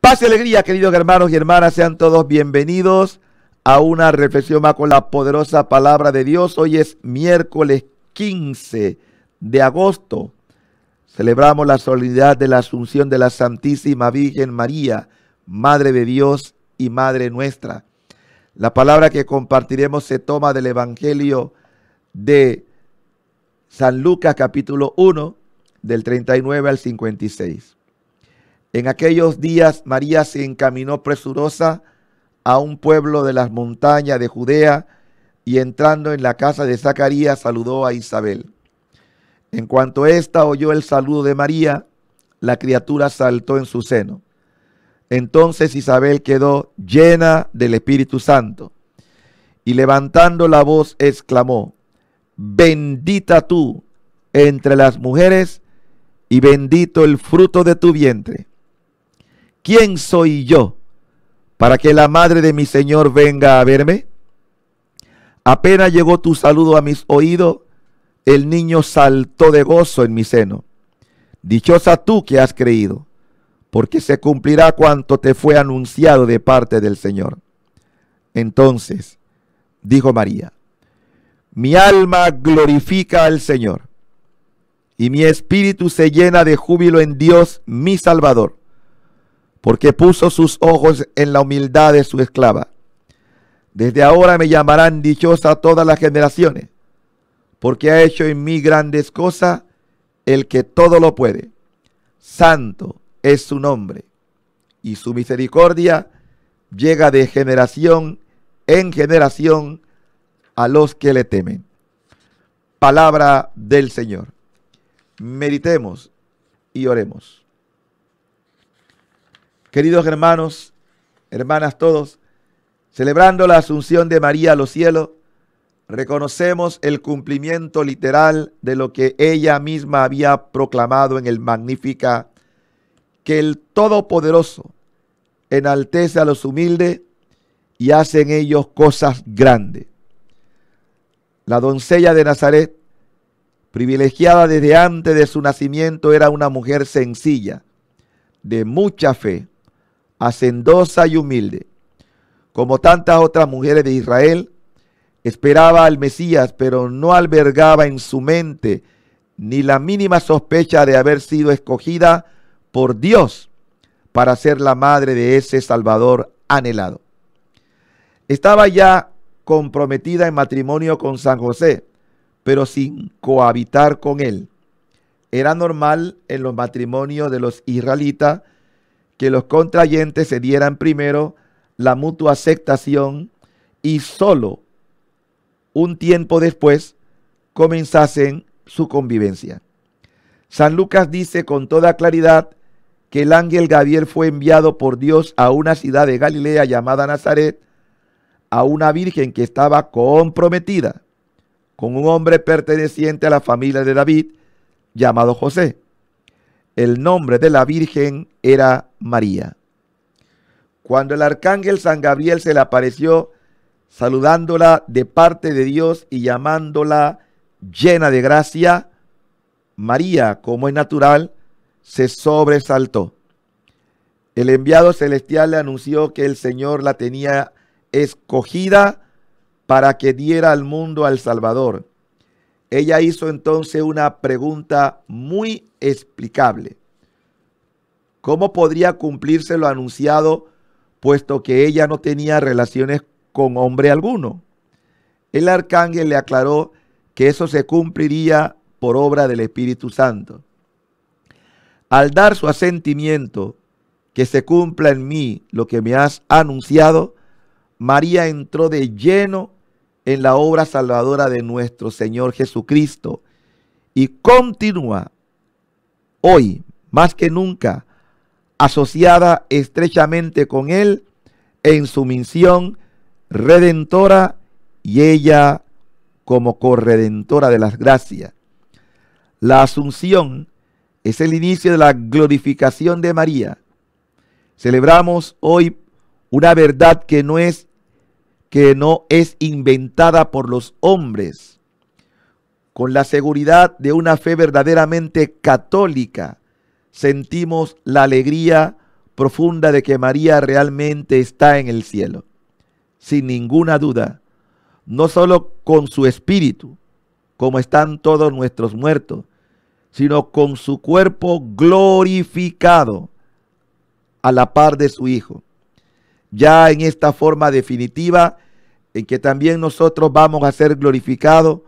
Paz y alegría, queridos hermanos y hermanas, sean todos bienvenidos a una reflexión más con la poderosa palabra de Dios. Hoy es miércoles 15 de agosto. Celebramos la solemnidad de la Asunción de la Santísima Virgen María, Madre de Dios y Madre nuestra. La palabra que compartiremos se toma del Evangelio de San Lucas capítulo 1, del 39 al 56. En aquellos días María se encaminó presurosa a un pueblo de las montañas de Judea y entrando en la casa de Zacarías saludó a Isabel. En cuanto ésta oyó el saludo de María, la criatura saltó en su seno. Entonces Isabel quedó llena del Espíritu Santo y levantando la voz exclamó, bendita tú entre las mujeres y bendito el fruto de tu vientre. ¿quién soy yo para que la madre de mi Señor venga a verme? Apenas llegó tu saludo a mis oídos, el niño saltó de gozo en mi seno. Dichosa tú que has creído, porque se cumplirá cuanto te fue anunciado de parte del Señor. Entonces dijo María, mi alma glorifica al Señor, y mi espíritu se llena de júbilo en Dios mi Salvador porque puso sus ojos en la humildad de su esclava. Desde ahora me llamarán dichosa todas las generaciones, porque ha hecho en mí grandes cosas el que todo lo puede. Santo es su nombre, y su misericordia llega de generación en generación a los que le temen. Palabra del Señor. Meditemos y oremos. Queridos hermanos, hermanas todos, celebrando la asunción de María a los cielos, reconocemos el cumplimiento literal de lo que ella misma había proclamado en el Magnífica, que el Todopoderoso enaltece a los humildes y hace en ellos cosas grandes. La doncella de Nazaret, privilegiada desde antes de su nacimiento, era una mujer sencilla, de mucha fe, hacendosa y humilde. Como tantas otras mujeres de Israel, esperaba al Mesías, pero no albergaba en su mente ni la mínima sospecha de haber sido escogida por Dios para ser la madre de ese Salvador anhelado. Estaba ya comprometida en matrimonio con San José, pero sin cohabitar con él. Era normal en los matrimonios de los israelitas que los contrayentes se dieran primero la mutua aceptación y solo un tiempo después comenzasen su convivencia. San Lucas dice con toda claridad que el ángel Gabriel fue enviado por Dios a una ciudad de Galilea llamada Nazaret, a una virgen que estaba comprometida con un hombre perteneciente a la familia de David llamado José. El nombre de la Virgen era María. Cuando el arcángel San Gabriel se le apareció, saludándola de parte de Dios y llamándola llena de gracia, María, como es natural, se sobresaltó. El enviado celestial le anunció que el Señor la tenía escogida para que diera al mundo al Salvador. Ella hizo entonces una pregunta muy explicable. ¿Cómo podría cumplirse lo anunciado puesto que ella no tenía relaciones con hombre alguno? El arcángel le aclaró que eso se cumpliría por obra del Espíritu Santo. Al dar su asentimiento que se cumpla en mí lo que me has anunciado, María entró de lleno en la obra salvadora de nuestro Señor Jesucristo y continúa hoy más que nunca asociada estrechamente con Él en su misión redentora y ella como corredentora de las gracias. La asunción es el inicio de la glorificación de María. Celebramos hoy una verdad que no es que no es inventada por los hombres. Con la seguridad de una fe verdaderamente católica, sentimos la alegría profunda de que María realmente está en el cielo. Sin ninguna duda, no solo con su espíritu, como están todos nuestros muertos, sino con su cuerpo glorificado a la par de su Hijo ya en esta forma definitiva, en que también nosotros vamos a ser glorificados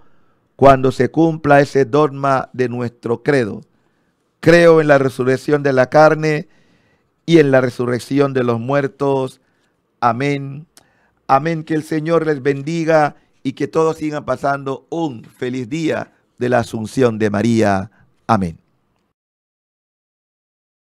cuando se cumpla ese dogma de nuestro credo. Creo en la resurrección de la carne y en la resurrección de los muertos. Amén. Amén. Que el Señor les bendiga y que todos sigan pasando un feliz día de la Asunción de María. Amén.